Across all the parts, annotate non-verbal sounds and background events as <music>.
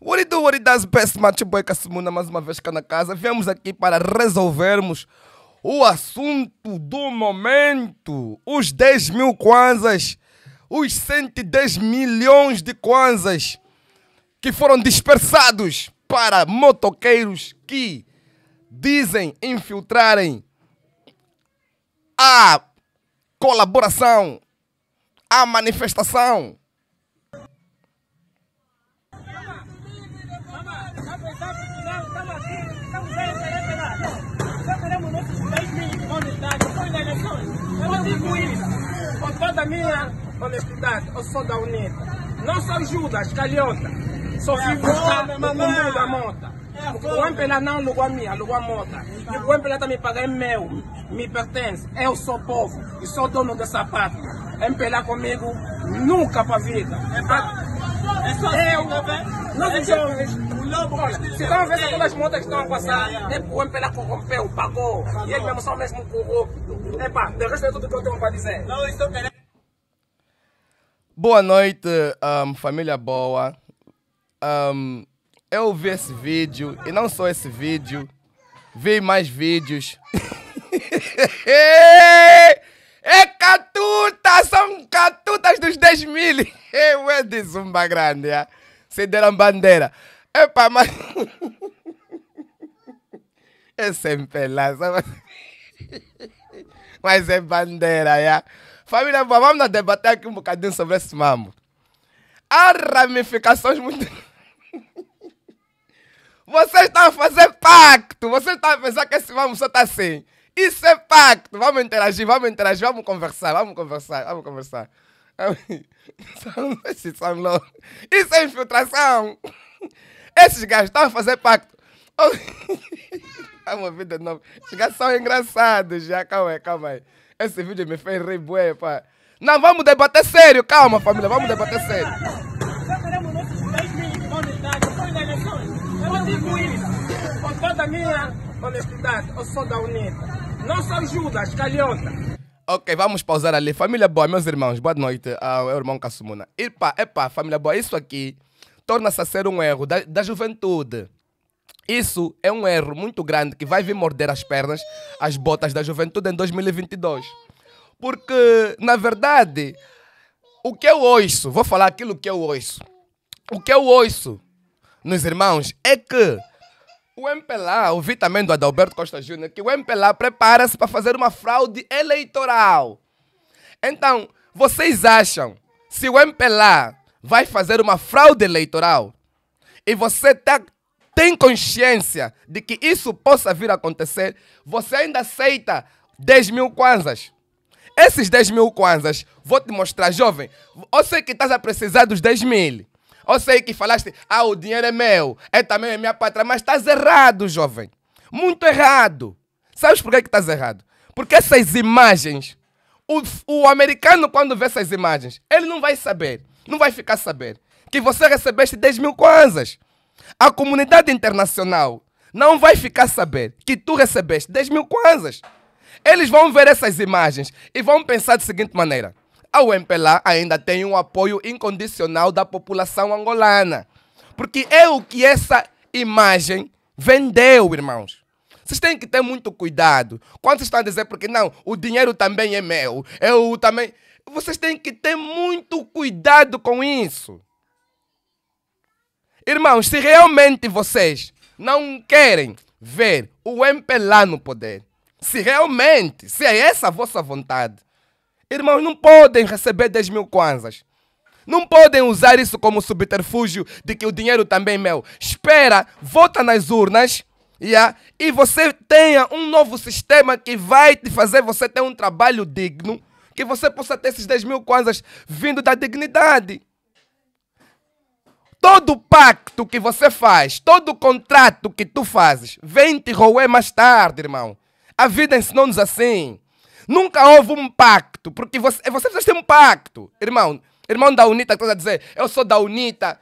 What it do, what it does, best match boy Cassimuna mais uma vez cá na casa. Viemos aqui para resolvermos o assunto do momento. Os 10 mil kwanzas, os 110 milhões de kwanzas que foram dispersados para motoqueiros que dizem infiltrarem a colaboração, a manifestação digo isso com toda a minha honestidade. Eu sou da UNITA. Não sou Judas, é calhota. Sou filho é da mota. O Empelá não é a minha, é a moto. E o Empelá tá também paga é meu, me pertence. Eu sou povo e sou dono dessa pátria. Empelá comigo nunca para a vida. É, pra... é só... Assim, Eu, nós né, jovens, aquelas tá motas que estão a passar, é o MPLA corrompeu, pagou, e mesmo mesmo Epa, de resto é tudo que eu tenho para dizer. Não, estou querendo. Boa noite, um, família boa. Um, eu vi esse vídeo, e não só esse vídeo, vi mais vídeos. <laughs> é catuta, são catutas dos 10 mil. <laughs> Eu é de zumba grande, é? se deram bandeira. Epa, é mas. <laughs> É sempre lá, sabe? <laughs> Mas é bandeira, já. Família boa, vamos debater aqui um bocadinho sobre esse mambo. Há ah, ramificações muito. <laughs> Vocês estão a fazer pacto! Vocês estão a pensar que esse mambo só está assim. Isso é pacto! Vamos interagir, vamos interagir, vamos conversar, vamos conversar, vamos conversar. É é isso é infiltração! Esses gajos estão a fazer pacto. é <laughs> uma vida nova. Esses gajos são engraçados já. Calma aí, calma aí. Esse vídeo me fez rir, bué, pá. Não, vamos debater sério. Calma, família, vamos debater sério. Eu com toda a minha honestidade. Eu sou da Não sou Judas, calhota. Ok, vamos pausar ali. Família boa, meus irmãos, boa noite. Ah, é o irmão Cassumuna. Epa, epa, família boa, isso aqui torna-se a ser um erro da, da juventude. Isso é um erro muito grande que vai vir morder as pernas, as botas da juventude em 2022. Porque, na verdade, o que eu ouço, vou falar aquilo que eu ouço. O que eu ouço, meus irmãos, é que o MPLA, ouvi também do Adalberto Costa Júnior, que o MPLA prepara-se para fazer uma fraude eleitoral. Então, vocês acham, se o MPLA vai fazer uma fraude eleitoral e você tá, tem consciência de que isso possa vir a acontecer, você ainda aceita 10 mil kwanzas. Esses 10 mil kwanzas, vou te mostrar, jovem, eu sei que estás a precisar dos 10 mil. Eu sei que falaste, ah, o dinheiro é meu, é também minha pátria, mas estás errado, jovem. Muito errado. Sabes por que estás errado? Porque essas imagens, o, o americano quando vê essas imagens, ele não vai saber não vai ficar sabendo que você recebeste 10 mil kwanzas. A comunidade internacional não vai ficar sabendo que tu recebeste 10 mil kwanzas. Eles vão ver essas imagens e vão pensar da seguinte maneira. A UMPLA ainda tem um apoio incondicional da população angolana. Porque é o que essa imagem vendeu, irmãos. Vocês têm que ter muito cuidado. Quando vocês estão a dizer, porque não, o dinheiro também é meu, eu também vocês têm que ter muito cuidado com isso. Irmãos, se realmente vocês não querem ver o MP lá no poder, se realmente, se é essa a vossa vontade, irmãos, não podem receber 10 mil kwanzas. Não podem usar isso como subterfúgio de que o dinheiro também é meu. Espera, vota nas urnas yeah, e você tenha um novo sistema que vai te fazer você ter um trabalho digno, que você possa ter esses 10 mil kwanzas vindo da dignidade. Todo pacto que você faz, todo contrato que tu fazes, vem te roer mais tarde, irmão. A vida ensinou-nos assim. Nunca houve um pacto, porque você, você precisa ter um pacto, irmão. Irmão da UNITA que está a dizer, eu sou da UNITA.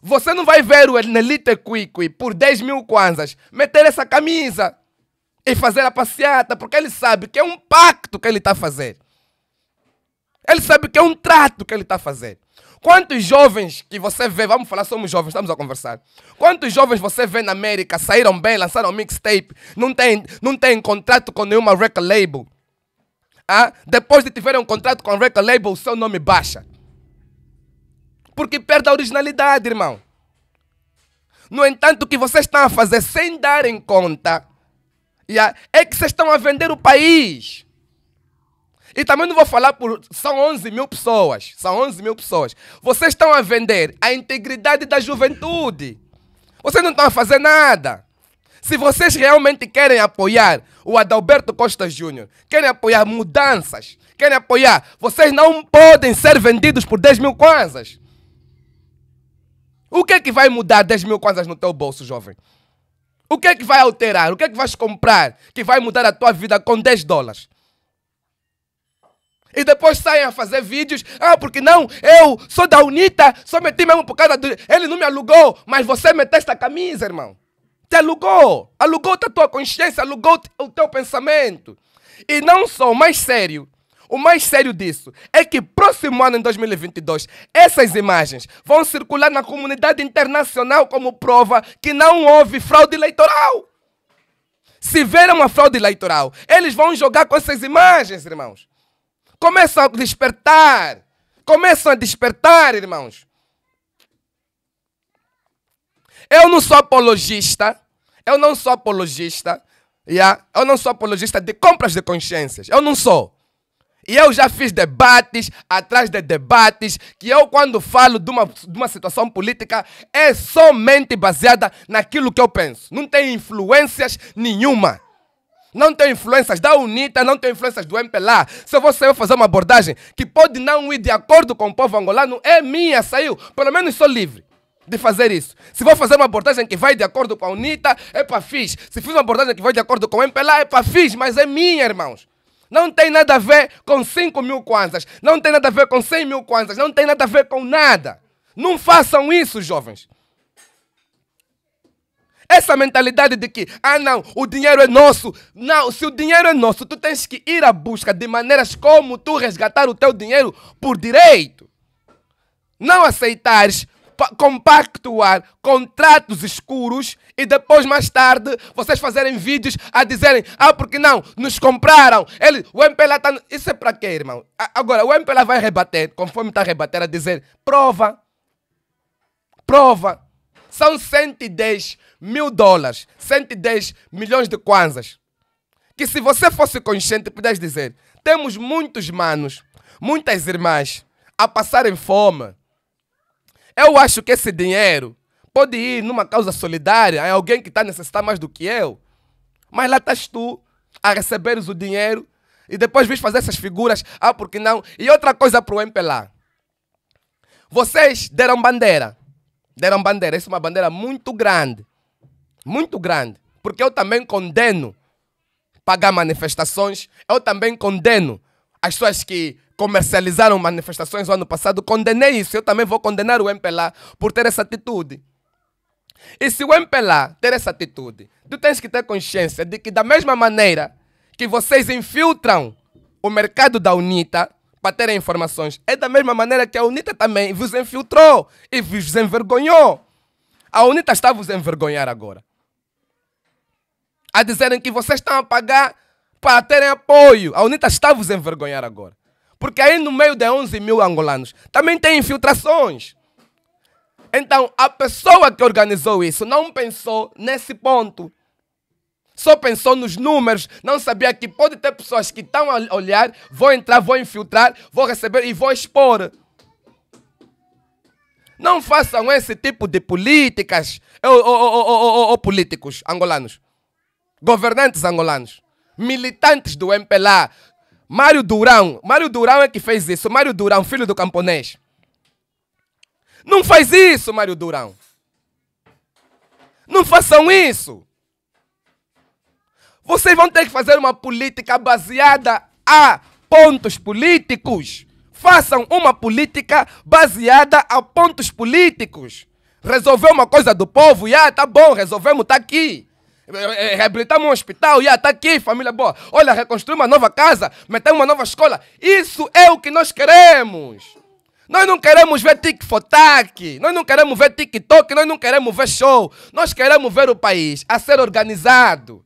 Você não vai ver o Nelita Kwikwi por 10 mil kwanzas meter essa camisa e fazer a passeata, porque ele sabe que é um pacto que ele está a fazer. Ele sabe que é um trato que ele está fazendo. Quantos jovens que você vê, vamos falar, somos jovens, estamos a conversar. Quantos jovens você vê na América saíram bem, lançaram mixtape, não têm não tem contrato com nenhuma record label? Ah, depois de tiverem um contrato com a record label, o seu nome baixa. Porque perde a originalidade, irmão. No entanto, o que vocês estão a fazer sem dar em conta yeah, é que vocês estão a vender o país. E também não vou falar por. São 11 mil pessoas. São 11 mil pessoas. Vocês estão a vender a integridade da juventude. Vocês não estão a fazer nada. Se vocês realmente querem apoiar o Adalberto Costa Júnior, querem apoiar mudanças, querem apoiar, vocês não podem ser vendidos por 10 mil kwanzas. O que é que vai mudar 10 mil kwanzas no teu bolso, jovem? O que é que vai alterar? O que é que vais comprar que vai mudar a tua vida com 10 dólares? e depois saem a fazer vídeos. Ah, porque não, eu sou da UNITA, só meti mesmo por causa do. Ele não me alugou, mas você meteste a camisa, irmão. Te alugou. alugou a tua consciência, alugou o teu pensamento. E não só, o mais sério. O mais sério disso é que próximo ano, em 2022, essas imagens vão circular na comunidade internacional como prova que não houve fraude eleitoral. Se ver uma fraude eleitoral, eles vão jogar com essas imagens, irmãos. Começam a despertar. Começam a despertar, irmãos. Eu não sou apologista. Eu não sou apologista. Yeah? Eu não sou apologista de compras de consciências. Eu não sou. E eu já fiz debates atrás de debates que eu, quando falo de uma, de uma situação política, é somente baseada naquilo que eu penso. Não tem influências nenhuma não tem influências da UNITA, não tem influências do MPLA. Se você vai fazer uma abordagem que pode não ir de acordo com o povo angolano, é minha, saiu. Pelo menos sou livre de fazer isso. Se vou fazer uma abordagem que vai de acordo com a UNITA, é para fiz. Se fiz uma abordagem que vai de acordo com o MPLA, é para fiz, mas é minha, irmãos. Não tem nada a ver com 5 mil kwanzas, não tem nada a ver com 100 mil kwanzas, não tem nada a ver com nada. Não façam isso, jovens. Essa mentalidade de que, ah não, o dinheiro é nosso. Não, se o dinheiro é nosso, tu tens que ir à busca de maneiras como tu resgatar o teu dinheiro por direito. Não aceitares compactuar contratos escuros e depois mais tarde vocês fazerem vídeos a dizerem ah porque não nos compraram ele o MPLA está... isso é para quê irmão agora o MPLA vai rebater conforme está rebater a dizer prova prova são 110 mil dólares, 110 milhões de kwanzas. Que se você fosse consciente, pudesse dizer: temos muitos manos, muitas irmãs a passarem fome. Eu acho que esse dinheiro pode ir numa causa solidária, a alguém que está necessitar mais do que eu. Mas lá estás tu a receberes o dinheiro e depois vens fazer essas figuras. Ah, porque não? E outra coisa para o MPLA. Vocês deram bandeira. Deram bandeira, essa é uma bandeira muito grande. Muito grande. Porque eu também condeno pagar manifestações. Eu também condeno as pessoas que comercializaram manifestações no ano passado. Condenei isso. Eu também vou condenar o MPLA por ter essa atitude. E se o MPLA ter essa atitude, tu tens que ter consciência de que da mesma maneira que vocês infiltram o mercado da UNITA, para terem informações. É da mesma maneira que a UNITA também vos infiltrou e vos envergonhou. A UNITA está a vos envergonhar agora. A dizerem que vocês estão a pagar para terem apoio. A UNITA está a vos envergonhar agora. Porque aí no meio de 11 mil angolanos também tem infiltrações. Então a pessoa que organizou isso não pensou nesse ponto só pensou nos números, não sabia que pode ter pessoas que estão a olhar, Vou entrar, vou infiltrar, vou receber e vou expor. Não façam esse tipo de políticas, ou, ou, ou, políticos angolanos, governantes angolanos, militantes do MPLA. Mário Durão, Mário Durão é que fez isso, Mário Durão, filho do camponês. Não faz isso, Mário Durão. Não façam isso. Vocês vão ter que fazer uma política baseada a pontos políticos. Façam uma política baseada a pontos políticos. Resolver uma coisa do povo, já tá bom, resolvemos, tá aqui. É, é, é, reabilitamos um hospital, já tá aqui, família boa. Olha, reconstruir uma nova casa, meter uma nova escola. Isso é o que nós queremos. Nós não queremos ver tic-fotac, nós não queremos ver TikTok, nós não queremos ver show. Nós queremos ver o país a ser organizado.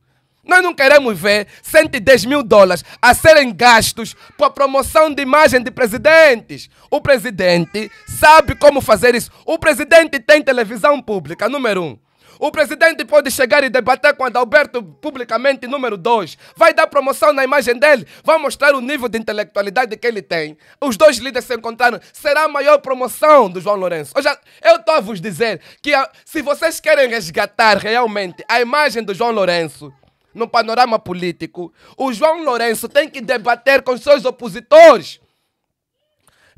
Nós não queremos ver 110 mil dólares a serem gastos para promoção de imagem de presidentes. O presidente sabe como fazer isso. O presidente tem televisão pública, número um. O presidente pode chegar e debater com Adalberto publicamente, número dois. Vai dar promoção na imagem dele, vai mostrar o nível de intelectualidade que ele tem. Os dois líderes se encontraram. Será a maior promoção do João Lourenço. eu estou a vos dizer que ah, se vocês querem resgatar realmente a imagem do João Lourenço, no panorama político, o João Lourenço tem que debater com seus opositores.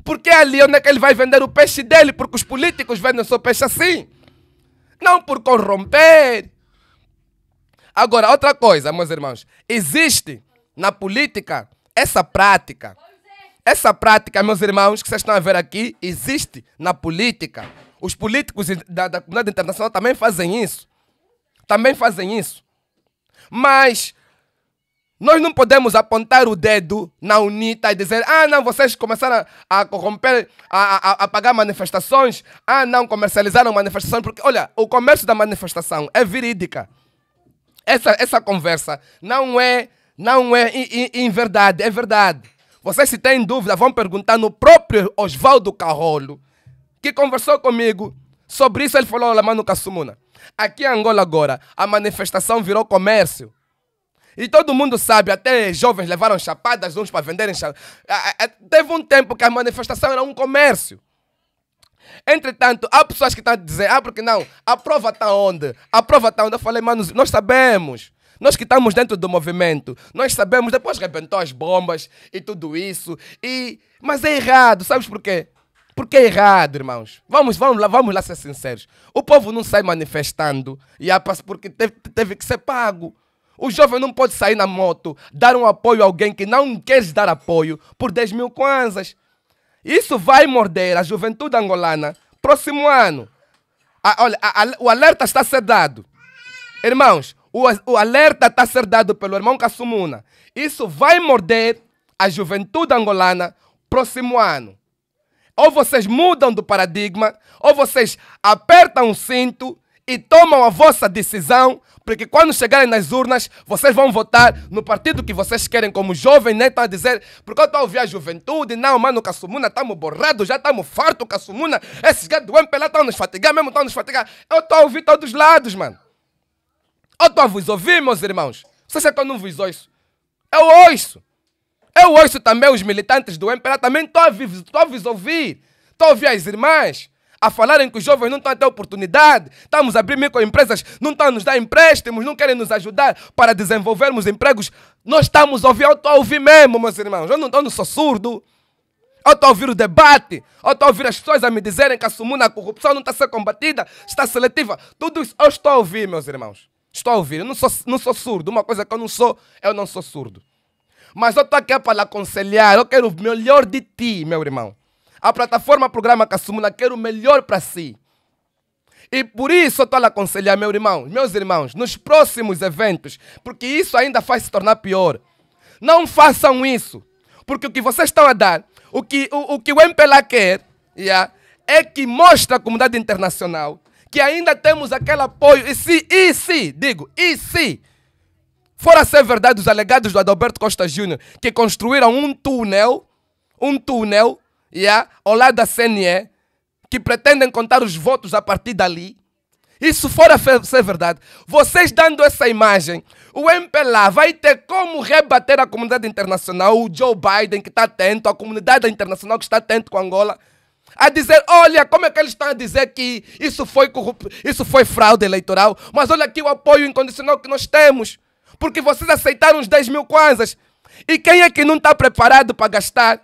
Porque é ali onde é que ele vai vender o peixe dele, porque os políticos vendem seu peixe assim. Não por corromper. Agora, outra coisa, meus irmãos. Existe na política essa prática. Essa prática, meus irmãos, que vocês estão a ver aqui, existe na política. Os políticos da, da comunidade internacional também fazem isso. Também fazem isso. Mas nós não podemos apontar o dedo na UNITA e dizer, ah, não, vocês começaram a, corromper, a, a, a, pagar manifestações, ah, não, comercializaram manifestações, porque, olha, o comércio da manifestação é verídica. Essa, essa conversa não é, não é em verdade, é verdade. Vocês, se têm dúvida, vão perguntar no próprio Oswaldo Carrolo, que conversou comigo Sobre isso ele falou lá no Kassumuna. Aqui em Angola agora, a manifestação virou comércio. E todo mundo sabe, até jovens levaram chapadas uns para venderem chapadas. Teve um tempo que a manifestação era um comércio. Entretanto, há pessoas que estão dizendo, ah, porque não, a prova está onde? A prova está onde? Eu falei, mano, nós sabemos. Nós que estamos dentro do movimento, nós sabemos, depois rebentou as bombas e tudo isso. E... Mas é errado, sabes por quê? Porque é errado, irmãos. Vamos, vamos, lá, vamos lá ser sinceros. O povo não sai manifestando e porque teve, teve que ser pago. O jovem não pode sair na moto, dar um apoio a alguém que não quer dar apoio por 10 mil kwanzas. Isso vai morder a juventude angolana próximo ano. A, olha, a, a, o alerta está a ser dado. Irmãos, o, o alerta está a ser dado pelo irmão Kassumuna. Isso vai morder a juventude angolana próximo ano. Ou vocês mudam do paradigma, ou vocês apertam o cinto e tomam a vossa decisão, porque quando chegarem nas urnas, vocês vão votar no partido que vocês querem, como jovem, né? Estão a dizer, porque eu estou a ouvir a juventude, não, mano, Cassumuna, estamos borrados, já estamos fartos, Cassumuna, esses gado do MPLA estão nos fatigar, mesmo estão nos fatigar. Eu estou a ouvir todos os lados, mano. Eu estou a vos ouvir, meus irmãos. Vocês é que eu não vos ouço. Eu ouço. Eu ouço também os militantes do MPLA, também estou a, estou a ouvir, estou a ouvir as irmãs a falarem que os jovens não estão a ter oportunidade, estamos a abrir microempresas, não estão a nos dar empréstimos, não querem nos ajudar para desenvolvermos empregos. Nós estamos a ouvir, eu estou a ouvir mesmo, meus irmãos, eu não, não sou surdo. Eu estou a ouvir o debate, eu estou a ouvir as pessoas a me dizerem que a sumuna, a corrupção não está a ser combatida, está seletiva. Tudo isso eu estou a ouvir, meus irmãos. Estou a ouvir, eu não sou, não sou surdo. Uma coisa que eu não sou, eu não sou surdo. Mas eu estou aqui para lhe aconselhar. Eu quero o melhor de ti, meu irmão. A plataforma Programa Caçumula quer o melhor para si. E por isso eu estou a aconselhar, meu irmão, meus irmãos, nos próximos eventos, porque isso ainda faz se tornar pior. Não façam isso. Porque o que vocês estão a dar, o que o, o que o MPLA quer, yeah, é que mostre à comunidade internacional que ainda temos aquele apoio. E se, e se, digo, e se Fora ser verdade os alegados do Adalberto Costa Júnior, que construíram um túnel, um túnel, yeah, ao lado da CNE, que pretendem contar os votos a partir dali. Isso fora ser verdade, vocês dando essa imagem, o MPLA vai ter como rebater a comunidade internacional, o Joe Biden que está atento, a comunidade internacional que está atento com Angola, a dizer, olha, como é que eles estão a dizer que isso foi isso foi fraude eleitoral, mas olha aqui o apoio incondicional que nós temos. Porque vocês aceitaram os 10 mil kwanzas. E quem é que não está preparado para gastar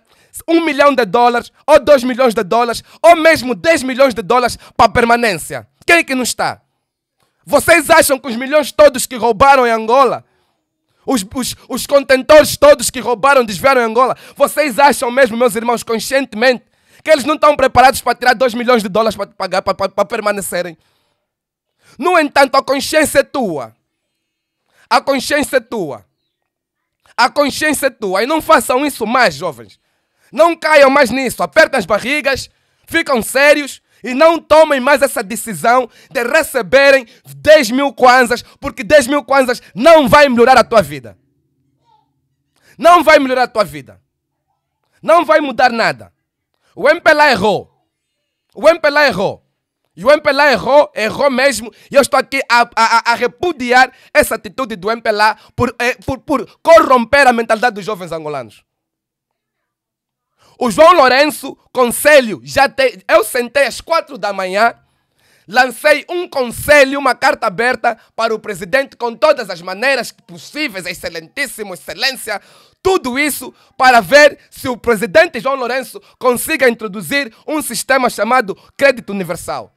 um milhão de dólares, ou dois milhões de dólares, ou mesmo 10 milhões de dólares para permanência? Quem é que não está? Vocês acham que os milhões todos que roubaram em Angola, os, os, os contentores todos que roubaram, desviaram em Angola, vocês acham mesmo, meus irmãos, conscientemente, que eles não estão preparados para tirar 2 milhões de dólares para pagar, para, para, para permanecerem? No entanto, a consciência é tua. A consciência é tua. A consciência é tua. E não façam isso mais, jovens. Não caiam mais nisso. Apertem as barrigas, ficam sérios e não tomem mais essa decisão de receberem 10 mil kwanzas, porque 10 mil kwanzas não vai melhorar a tua vida. Não vai melhorar a tua vida. Não vai mudar nada. O MPLA errou. O MPLA errou. E o MPLA errou, errou mesmo. E eu estou aqui a, a, a repudiar essa atitude do MPLA por, eh, por, por corromper a mentalidade dos jovens angolanos. O João Lourenço, conselho, já te, eu sentei às quatro da manhã, lancei um conselho, uma carta aberta para o presidente com todas as maneiras possíveis, excelentíssimo, excelência, tudo isso para ver se o presidente João Lourenço consiga introduzir um sistema chamado crédito universal.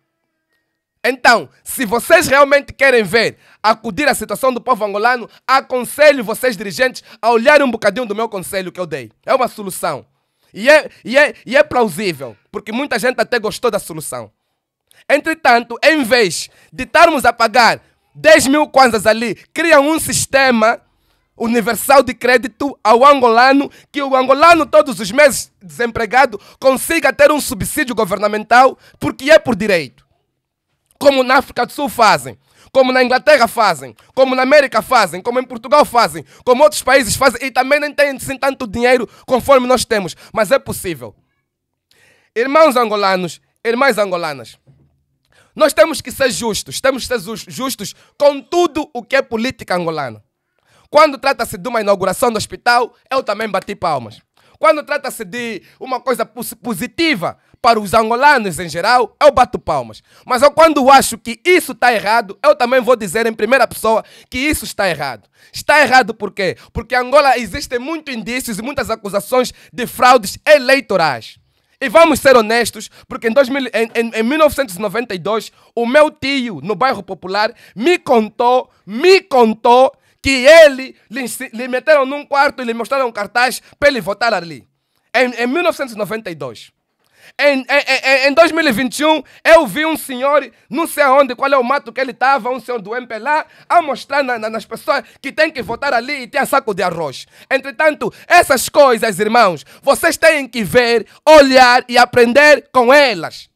Então, se vocês realmente querem ver acudir à situação do povo angolano, aconselho vocês, dirigentes, a olhar um bocadinho do meu conselho que eu dei. É uma solução. E é, e é, e é plausível, porque muita gente até gostou da solução. Entretanto, em vez de estarmos a pagar 10 mil kwanzas ali, cria um sistema universal de crédito ao angolano, que o angolano todos os meses desempregado consiga ter um subsídio governamental, porque é por direito como na África do Sul fazem, como na Inglaterra fazem, como na América fazem, como em Portugal fazem, como outros países fazem, e também nem têm assim, tanto dinheiro conforme nós temos, mas é possível. Irmãos angolanos, irmãs angolanas, nós temos que ser justos, temos que ser justos com tudo o que é política angolana. Quando trata-se de uma inauguração do hospital, eu também bati palmas. Quando trata-se de uma coisa positiva para os angolanos em geral, eu bato palmas. Mas eu, quando acho que isso está errado, eu também vou dizer em primeira pessoa que isso está errado. Está errado por quê? Porque em Angola existem muitos indícios e muitas acusações de fraudes eleitorais. E vamos ser honestos, porque em, 2000, em, em, 1992, o meu tio, no bairro popular, me contou, me contou que ele lhe, lhe meteram num quarto e lhe mostraram um cartaz para ele votar ali. Em, em 1992. Em, em, em 2021, eu vi um senhor, não sei aonde, qual é o mato que ele estava, um senhor do MP lá, a mostrar na, na, nas pessoas que tem que votar ali e tem saco de arroz. Entretanto, essas coisas, irmãos, vocês têm que ver, olhar e aprender com elas.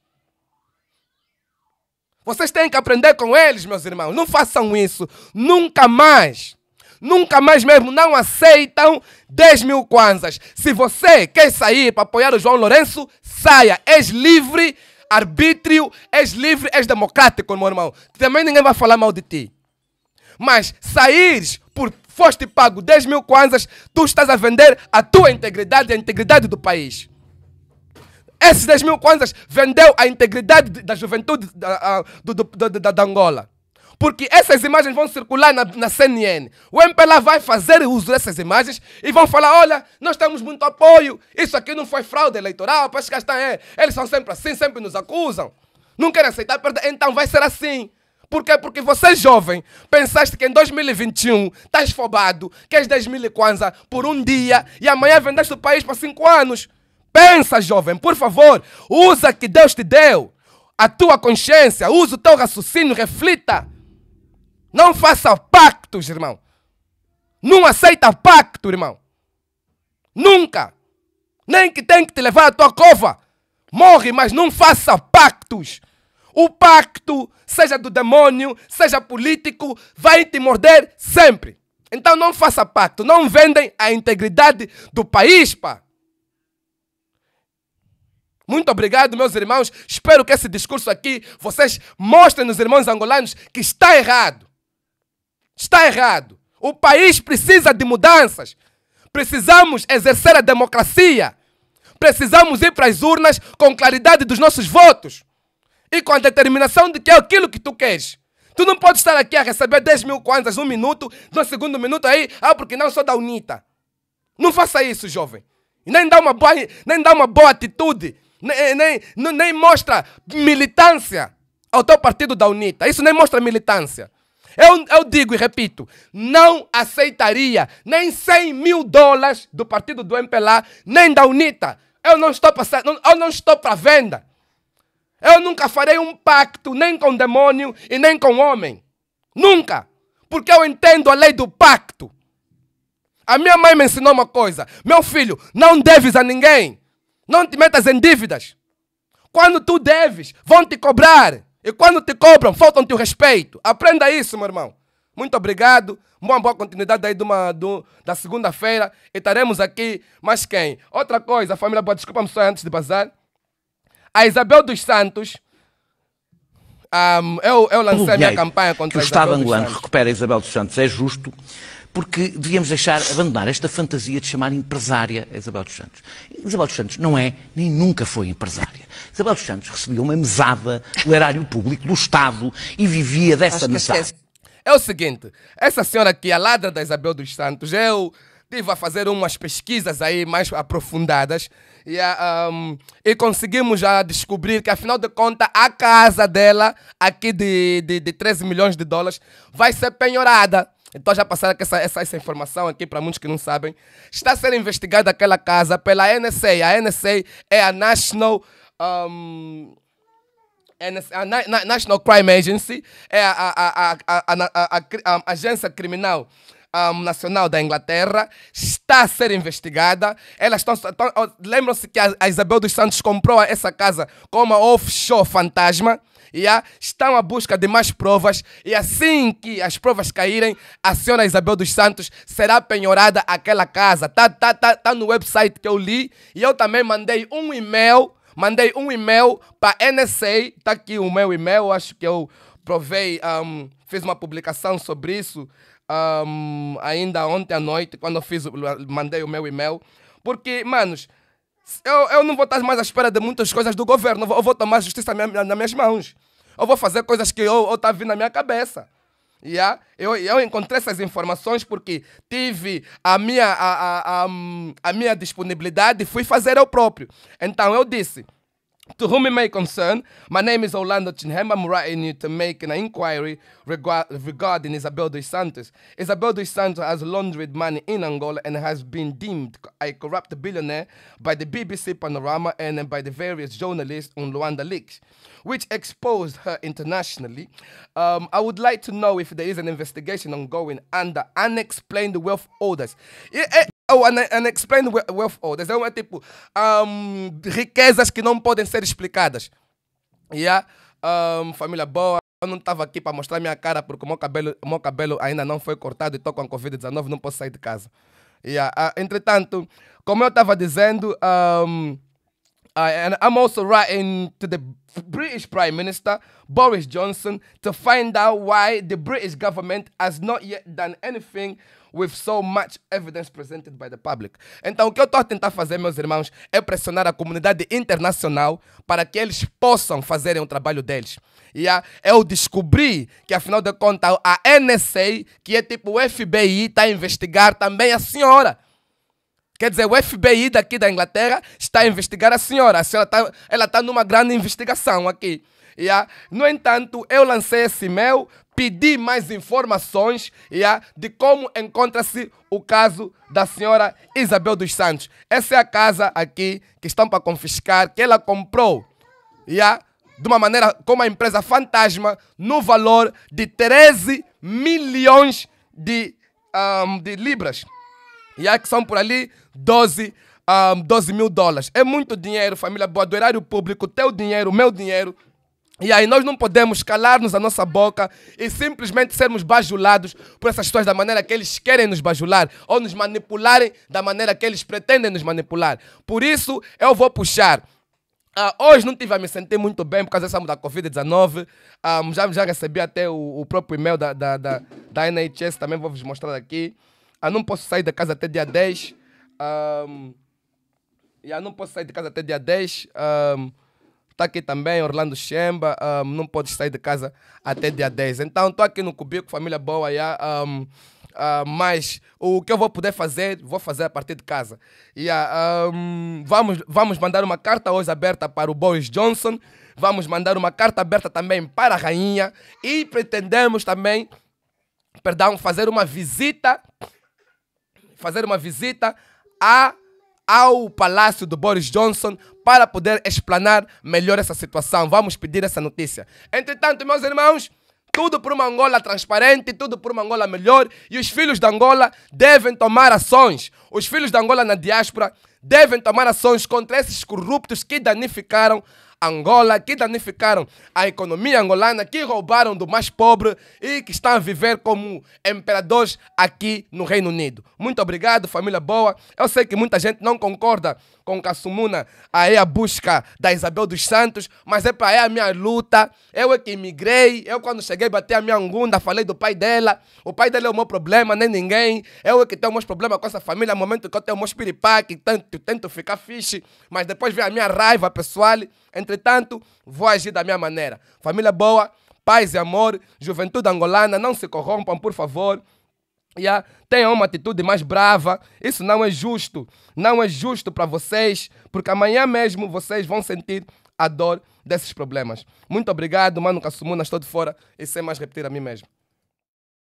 Vocês têm que aprender com eles, meus irmãos. Não façam isso nunca mais nunca mais mesmo não aceitam 10 mil kwanzas. Se você quer sair para apoiar o João Lourenço, saia. És livre, arbítrio, és livre, és democrático, meu irmão. Também ninguém vai falar mal de ti. Mas saíres por foste pago 10 mil kwanzas, tu estás a vender a tua integridade e a integridade do país. Esses 10 mil kwanzas vendeu a integridade da juventude da, da, da, da Angola porque essas imagens vão circular na, na CNN. O MPLA vai fazer uso dessas imagens e vão falar: olha, nós temos muito apoio, isso aqui não foi fraude eleitoral, para gastar é. Eles são sempre assim, sempre nos acusam. Não querem aceitar perder, então vai ser assim. Por quê? Porque você, jovem, pensaste que em 2021 estás fobado, queres 10 mil kwanza por um dia e amanhã vendeste o país para 5 anos. Pensa, jovem, por favor, usa que Deus te deu. A tua consciência, usa o teu raciocínio, reflita. Não faça pactos, irmão. Não aceita pacto, irmão. Nunca. Nem que tenha que te levar à tua cova. Morre, mas não faça pactos. O pacto, seja do demônio, seja político, vai te morder sempre. Então não faça pacto. Não vendem a integridade do país, pá. Muito obrigado, meus irmãos. Espero que esse discurso aqui vocês mostrem nos irmãos angolanos que está errado está errado. O país precisa de mudanças. Precisamos exercer a democracia. Precisamos ir para as urnas com claridade dos nossos votos e com a determinação de que é aquilo que tu queres. Tu não podes estar aqui a receber 10 mil kwanzas um minuto, no segundo minuto aí, ah, porque não sou da UNITA. Não faça isso, jovem. Nem dá uma boa, nem dá uma boa atitude, nem, eh, nem, nem mostra militância ao teu partido da UNITA. Isso nem mostra militância. Eu, eu digo e repito, não aceitaria nem 100 mil dólares do partido do MPLA, nem da UNITA. Eu não estou para, eu não estou para venda. Eu nunca farei um pacto nem com demônio e nem com homem. Nunca. Porque eu entendo a lei do pacto. A minha mãe me ensinou uma coisa: meu filho, não deves a ninguém. Não te metas em dívidas. Quando tu deves, vão te cobrar. E quando te cobram, faltam-te o respeito. Aprenda isso, meu irmão. Muito obrigado. Uma boa continuidade aí de uma, do, da segunda-feira. Estaremos aqui. Mas quem? Outra coisa, a família boa, desculpa-me só antes de passar. A Isabel dos Santos. Um, ah, eu, eu lancei minha campanha contra que o Estado angolano recupera Isabel dos Santos. É justo porque devíamos deixar, abandonar esta fantasia de chamar empresária a Isabel dos Santos. Isabel dos Santos não é, nem nunca foi empresária. Isabel dos Santos recebia uma mesada do erário público, do Estado, e vivia dessa mesada. É o seguinte, essa senhora aqui, é a ladra da Isabel dos Santos, eu estive a fazer umas pesquisas aí mais aprofundadas e, um, ah, e conseguimos já descobrir que, afinal de contas, a casa dela, aqui de, de, de 13 milhões de dólares, vai ser penhorada. Então já passaram essa, essa, essa informação aqui para muitos que não sabem. Está sendo investigada aquela casa pela NSA. A NSA é a National. Um, a National Crime Agency é a, a, a, a agência criminal um, nacional da Inglaterra, está a ser investigada. Elas estão. Lembram-se que a, Isabel dos Santos comprou essa casa como uma offshore fantasma e há, estão à busca de mais provas e assim que as provas caírem, a senhora Isabel dos Santos será penhorada aquela casa. Tá, tá, tá, tá no website que eu li e eu também mandei um e-mail, mandei um e-mail para NSA, tá aqui o meu e-mail, acho que eu provei, um, fiz uma publicação sobre isso um, ainda ontem à noite, quando eu fiz, mandei o meu e-mail, porque, manos, eu, eu não vou estar mais à espera de muitas coisas do governo. Eu vou tomar justiça nas minhas mãos. Eu vou fazer coisas que eu, eu tá vindo na minha cabeça. Yeah? Eu, eu encontrei essas informações porque tive a minha, a, a, a, a minha disponibilidade e fui fazer eu próprio. Então eu disse, To whom it may concern, my name is Orlando Chinhem. I'm writing you to make an inquiry regard, regarding Isabel dos Santos. Isabel dos Santos has laundered money in Angola and has been deemed a corrupt billionaire by the BBC Panorama and by the various journalists on Luanda Leaks, which exposed her internationally. Um, I would like to know if there is an investigation ongoing under unexplained wealth orders. It, it, eh, Oh, an, an explained wealth oh, orders. É tipo um, riquezas que não podem ser explicadas. Yeah? Um, família boa. Eu não estava aqui para mostrar minha cara porque o meu cabelo, meu cabelo ainda não foi cortado e estou com a Covid-19, não posso sair de casa. Yeah. Uh, entretanto, como eu estava dizendo, um, Uh, and I'm also writing to the British Prime Minister Boris Johnson to find out why the British government has not yet done anything with so much evidence presented by the public. Então, o que eu estou a tentar fazer, meus irmãos, é pressionar a comunidade internacional para que eles possam fazer o trabalho deles. E eu é descobri que, afinal de contas, a NSA, que é tipo o FBI, está a investigar também a senhora. Quer dizer, o FBI daqui da Inglaterra está a investigar a senhora. A senhora está ela tá numa grande investigação aqui. Yeah? No entanto, eu lancei esse e-mail, pedi mais informações yeah, de como encontra-se o caso da senhora Isabel dos Santos. Essa é a casa aqui que estão para confiscar, que ela comprou. Yeah? de uma maneira como a empresa fantasma, no valor de 13 milhões de, um, de libras há que são por ali 12, um, 12 mil dólares. É muito dinheiro, família boa, do erário público, teu dinheiro, meu dinheiro. E aí nós não podemos calar-nos a nossa boca e simplesmente sermos bajulados por essas pessoas da maneira que eles querem nos bajular ou nos manipularem da maneira que eles pretendem nos manipular. Por isso eu vou puxar. Uh, hoje não tive a me sentir muito bem por causa dessa da Covid-19. Um, já, já recebi até o, o próprio e-mail da, da, da, da NHS, também vou vos mostrar aqui. Ah, não posso sair da casa até dia 10. Um, yeah, não posso sair de casa até dia 10. Um, está aqui também Orlando Chemba. Um, não pode sair de casa até dia 10. Então, estou aqui no Cubico, família boa. Yeah, um, uh, ah, mas o que eu vou poder fazer, vou fazer a partir de casa. Yeah, um, vamos, vamos mandar uma carta hoje aberta para o Boris Johnson. Vamos mandar uma carta aberta também para a rainha. E pretendemos também, perdão, fazer uma visita fazer uma visita a, ao palácio do Boris Johnson para poder explanar melhor essa situação. Vamos pedir essa notícia. Entretanto, meus irmãos, tudo por uma Angola transparente, tudo por uma Angola melhor. E os filhos da Angola devem tomar ações. Os filhos da Angola na diáspora devem tomar ações contra esses corruptos que danificaram Angola, que danificaram a economia angolana, que roubaram do mais pobre e que estão a viver como imperadores aqui no Reino Unido. Muito obrigado, família boa. Eu sei que muita gente não concorda com Kassumuna, aí a busca da Isabel dos Santos, mas é para aí a minha luta. Eu é que imigrei, eu quando cheguei bati a minha angunda, falei do pai dela. O pai dela é o meu problema, nem ninguém. Eu é que tenho meus problemas com essa família, no momento que eu tenho meus piripaque, tento, tento ficar fixe, mas depois vem a minha raiva pessoal. Então, Entretanto, vou agir da minha maneira. Família boa, paz e amor, juventude angolana, não se corrompam, por favor. Yeah. Tenham uma atitude mais brava. Isso não é justo. Não é justo para vocês, porque amanhã mesmo vocês vão sentir a dor desses problemas. Muito obrigado, mano Kassumuna. Estou de fora e sem mais repetir a mim mesmo.